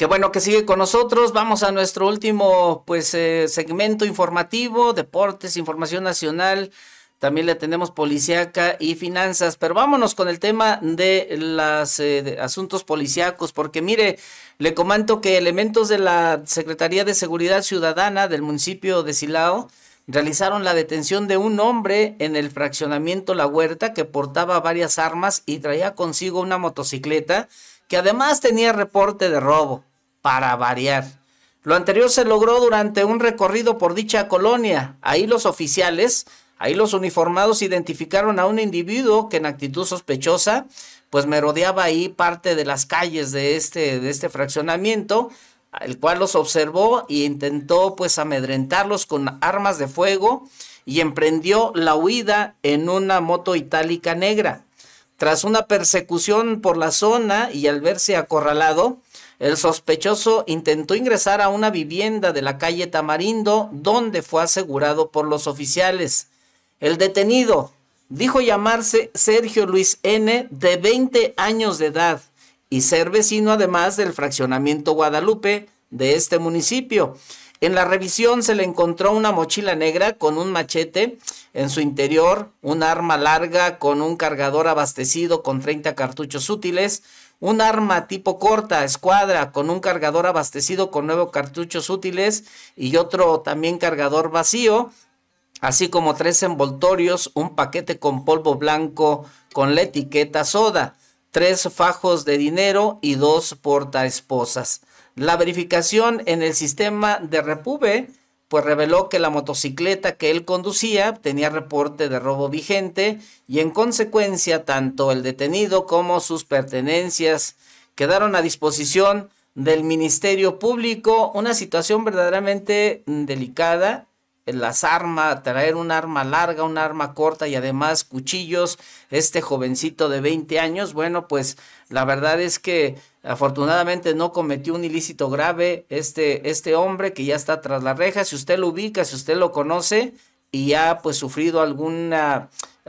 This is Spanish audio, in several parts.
Que bueno que sigue con nosotros. Vamos a nuestro último pues eh, segmento informativo, deportes, información nacional. También le tenemos policíaca y finanzas, pero vámonos con el tema de los eh, asuntos policíacos, porque mire, le comento que elementos de la Secretaría de Seguridad Ciudadana del municipio de Silao realizaron la detención de un hombre en el fraccionamiento La Huerta que portaba varias armas y traía consigo una motocicleta que además tenía reporte de robo para variar. Lo anterior se logró durante un recorrido por dicha colonia. Ahí los oficiales, ahí los uniformados identificaron a un individuo que en actitud sospechosa pues merodeaba ahí parte de las calles de este, de este fraccionamiento, el cual los observó y intentó pues amedrentarlos con armas de fuego y emprendió la huida en una moto itálica negra. Tras una persecución por la zona y al verse acorralado, el sospechoso intentó ingresar a una vivienda de la calle Tamarindo, donde fue asegurado por los oficiales. El detenido dijo llamarse Sergio Luis N., de 20 años de edad, y ser vecino además del fraccionamiento Guadalupe de este municipio. En la revisión se le encontró una mochila negra con un machete en su interior, un arma larga con un cargador abastecido con 30 cartuchos útiles, un arma tipo corta, escuadra, con un cargador abastecido con nueve cartuchos útiles y otro también cargador vacío, así como tres envoltorios, un paquete con polvo blanco con la etiqueta soda, tres fajos de dinero y dos porta esposas La verificación en el sistema de Repube pues reveló que la motocicleta que él conducía tenía reporte de robo vigente y en consecuencia tanto el detenido como sus pertenencias quedaron a disposición del Ministerio Público, una situación verdaderamente delicada las armas, traer un arma larga, un arma corta y además cuchillos, este jovencito de 20 años, bueno, pues la verdad es que afortunadamente no cometió un ilícito grave este, este hombre que ya está tras la reja, si usted lo ubica, si usted lo conoce y ha pues sufrido alguna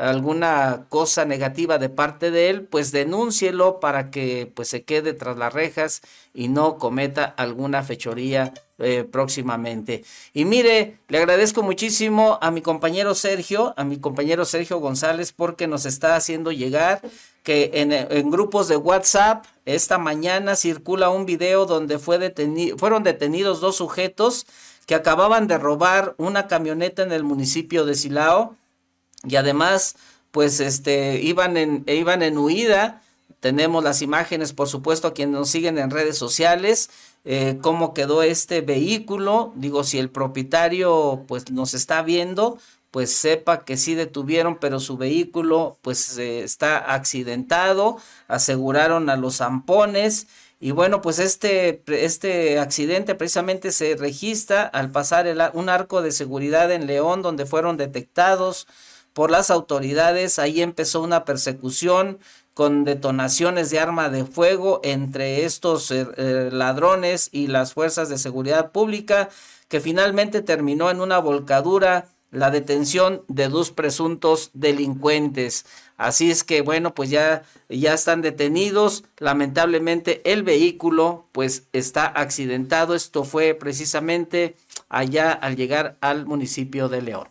alguna cosa negativa de parte de él, pues denúncielo para que pues se quede tras las rejas y no cometa alguna fechoría eh, próximamente. Y mire, le agradezco muchísimo a mi compañero Sergio, a mi compañero Sergio González, porque nos está haciendo llegar que en, grupos de WhatsApp esta mañana circula un video donde fue fueron detenidos dos sujetos que acababan de robar una camioneta en el municipio de Silao y además pues este iban en e iban en huida tenemos las imágenes por supuesto a quienes nos siguen en redes sociales eh, cómo quedó este vehículo digo si el propietario pues nos está viendo pues sepa que sí detuvieron pero su vehículo pues eh, está accidentado aseguraron a los zampones y bueno, pues este, este, accidente precisamente se registra al pasar un arco de seguridad en León, donde fueron detectados por las autoridades. Ahí empezó una persecución con detonaciones de arma de fuego entre estos eh, eh, ladrones y las fuerzas de seguridad pública, que finalmente terminó en una volcadura la detención de dos presuntos delincuentes. Así es que bueno, pues ya ya están detenidos. Lamentablemente el vehículo pues está accidentado. Esto fue precisamente allá al llegar al municipio de León.